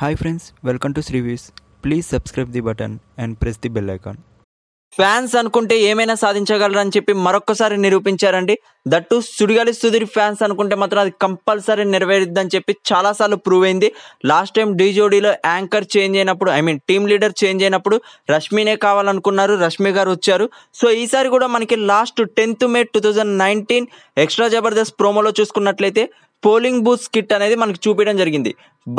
hi friends welcome to శ్రీవీస్ please subscribe the button and press the bell icon fans అనుకుంటే ఏమైనా సాధించగలరని చెప్పి మరొకసారి నిరూపించారండి దట్టు సుడిగాలి సుధీర్ ఫ్యాన్స్ అనుకుంటే మాత్రం అది కంపల్సరీ నెరవేరుద్దని చెప్పి చాలాసార్లు ప్రూవ్ అయింది లాస్ట్ టైం డీజోడీలో యాంకర్ చేంజ్ అయినప్పుడు I mean team leader change అయినప్పుడు రష్మినే కావాలనుకున్నారు రష్మి గారు వచ్చారు సో ఈసారి కూడా మనకి last tenth May two thousand nineteen extra Jabardasth ప్రోమోలో చూసుకున్నట్లయితే పోలింగ్ బూత్ కిట్ అనేది మనకి చూపించడం జరిగింది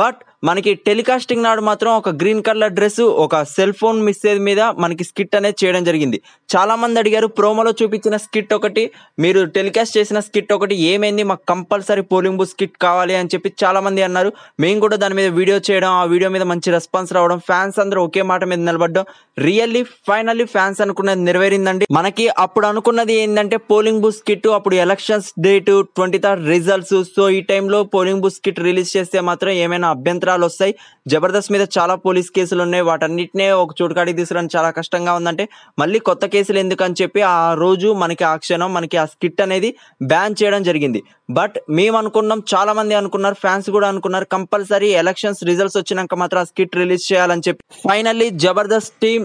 బట్ మనకి టెలికాస్టింగ్ నాడు మాత్రం ఒక గ్రీన్ కలర్ డ్రెస్ ఒక సెల్ ఫోన్ మిస్సేజ్ మీద మనకి స్కిట్ అనేది చేయడం జరిగింది చాలా మంది అడిగారు ప్రోమోలో చూపించిన స్కిట్ ఒకటి మీరు టెలికాస్ట్ చేసిన స్కిట్ ఒకటి ఏమైంది మాకు కంపల్సరీ పోలింగ్ బూత్ స్కిట్ కావాలి అని చెప్పి చాలామంది అన్నారు మేము కూడా దాని మీద వీడియో చేయడం ఆ వీడియో మీద మంచి రెస్పాన్స్ రావడం ఫ్యాన్స్ అందరూ ఒకే మాట మీద నిలబడ్డం రియల్లీ ఫైనల్లీ ఫ్యాన్స్ అనుకున్నది నెరవేరిందండి మనకి అప్పుడు అనుకున్నది ఏంటంటే పోలింగ్ బూత్ స్కిట్ అప్పుడు elections date twenty third results so ఈ టైంలో పోలింగ్ బూత్ స్కిట్ రిలీజ్ చేస్తే మాత్రం ఏమైనా రకమైన అభ్యంతరాలు వస్తాయి జబర్దస్త్ మీద చాలా పోలీస్ కేసులు ఉన్నాయి వాటన్నిటినే ఒక చోటుకాడికి తీసుకురావడం చాలా కష్టంగా ఉందంటే మళ్ళీ కొత్త కేసులు ఎందుకని చెప్పి ఆ రోజు మనకి ఆ క్షణం మనకి ఆ స్కిట్ అనేది బ్యాన్ చేయడం జరిగింది బట్ మేము అనుకున్నాం చాలా మంది అనుకున్నారు ఫ్యాన్స్ కూడా అనుకున్నారు కంపల్సరీ ఎలక్షన్స్ రిజల్ట్స్ వచ్చినాక మాత్రం ఆ స్కిట్ రిలీజ్ చేయాలని చెప్పి ఫైనల్లీ జబర్దస్త్ టీం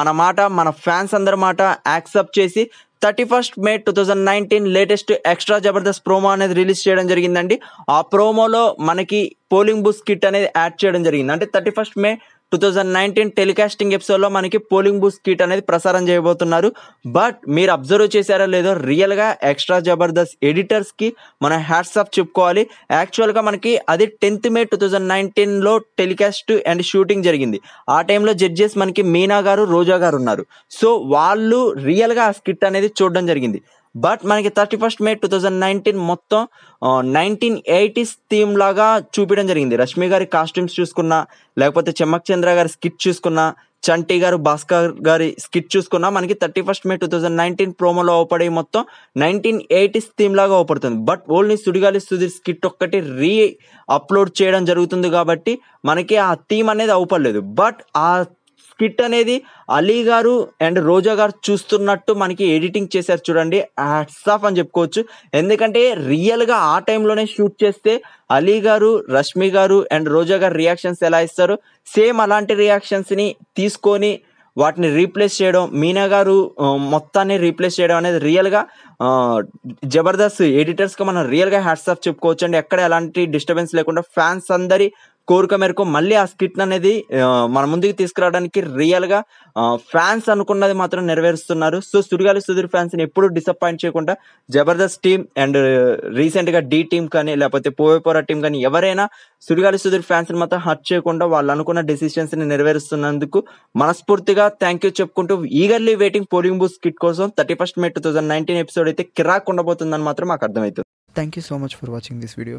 మన మాట మన ఫ్యాన్స్ అందరి మాట యాక్సెప్ట్ చేసి thirty first May two thousand nineteen latest extra Jabardasth promo అనేది రిలీజ్ చేయడం జరిగిందండి ఆ ప్రోమోలో మనకి పోలింగ్ బూస్ కిట్ అనేది యాడ్ చేయడం జరిగింది అంటే thirty first May two thousand nineteen telecasting ఎపిసోడ్లో మనకి పోలింగ్ బూత్ కిట్ అనేది ప్రసారం చేయబోతున్నారు బట్ మీరు అబ్జర్వ్ చేశారా లేదో రియల్గా ఎక్స్ట్రా జబర్దస్త్ ఎడిటర్స్కి మన హ్యాట్స్ ఆఫ్ చెప్పుకోవాలి యాక్చువల్గా మనకి అది టెన్త్ మే టూ థౌజండ్ నైన్టీన్లో టెలికాస్ట్ అండ్ షూటింగ్ జరిగింది ఆ టైంలో జడ్జెస్ మనకి మీనా గారు రోజా గారు ఉన్నారు సో వాళ్ళు రియల్గా ఆ స్కిట్ అనేది చూడడం జరిగింది బట్ మనకి thirty first May two thousand nineteen మొత్తం నైన్టీన్ ఎయిటీస్ థీమ్ లాగా చూపించడం జరిగింది రష్మి గారి కాస్ట్యూమ్స్ చూసుకున్నా లేకపోతే చెమ్మక్ చంద్ర గారి స్కిట్ చూసుకున్నా చంటి గారు భాస్కర్ గారి స్కిట్ చూసుకున్నా మనకి thirty first May two thousand nineteen ప్రోమోలో ఓపడే మొత్తం నైన్టీన్ ఎయిటీస్ థీమ్ లాగా ఓపడుతుంది but only Sudigali Sudheer skit ఒక్కటి రీ అప్లోడ్ చేయడం జరుగుతుంది కాబట్టి మనకి ఆ థీమ్ అనేది అవపడలేదు బట్ ఆ స్కిట్ అనేది అలీ గారు అండ్ రోజా గారు చూస్తున్నట్టు మనకి ఎడిటింగ్ చేశారు చూడండి హ్యాట్స్ ఆఫ్ అని చెప్పుకోవచ్చు ఎందుకంటే రియల్గా ఆ టైంలోనే షూట్ చేస్తే అలీ గారు రష్మి గారు అండ్ రోజా గారు రియాక్షన్స్ ఎలా ఇస్తారు సేమ్ అలాంటి రియాక్షన్స్ని తీసుకొని వాటిని రీప్లేస్ చేయడం మీనా గారు మొత్తాన్ని రీప్లేస్ చేయడం అనేది రియల్గా జబర్దస్త్ ఎడిటర్స్గా మనం రియల్గా హ్యాట్సాఫ్ చెప్పుకోవచ్చు అండి ఎక్కడ ఎలాంటి డిస్టర్బెన్స్ లేకుండా ఫ్యాన్స్ అందరి కోరిక మేరకు మళ్ళీ ఆ స్కిట్ అనేది మన ముందుకు తీసుకురావడానికి రియల్ గా ఫ్యాన్స్ అనుకున్నది మాత్రం నెరవేరుస్తున్నారు సో సుడిగాలి సుధీర్ ఫ్యాన్స్ ని ఎప్పుడు డిసప్పాయింట్ చేయకుండా జబర్దస్త్ టీమ్ అండ్ రీసెంట్ గా డి టీమ్ కానీ లేకపోతే పోవేపోరా టీం కానీ ఎవరైనా సుడిగాలి సుధీర్ ఫ్యాన్స్ ని మాత్రం హర్ట్ చేయకుండా వాళ్ళు అనుకున్న డెసిషన్స్ ని నెరవేరుస్తున్నందుకు మనస్ఫూర్తిగా థ్యాంక్ యూ చెప్పుకుంటూ eagerly waiting polling booth skit కోసం thirty first May two thousand nineteen episode అయితే కిరాక్ ఉండబోతుందని మాత్రం మాకు అర్థమవుతుంది thank you so much for watching this video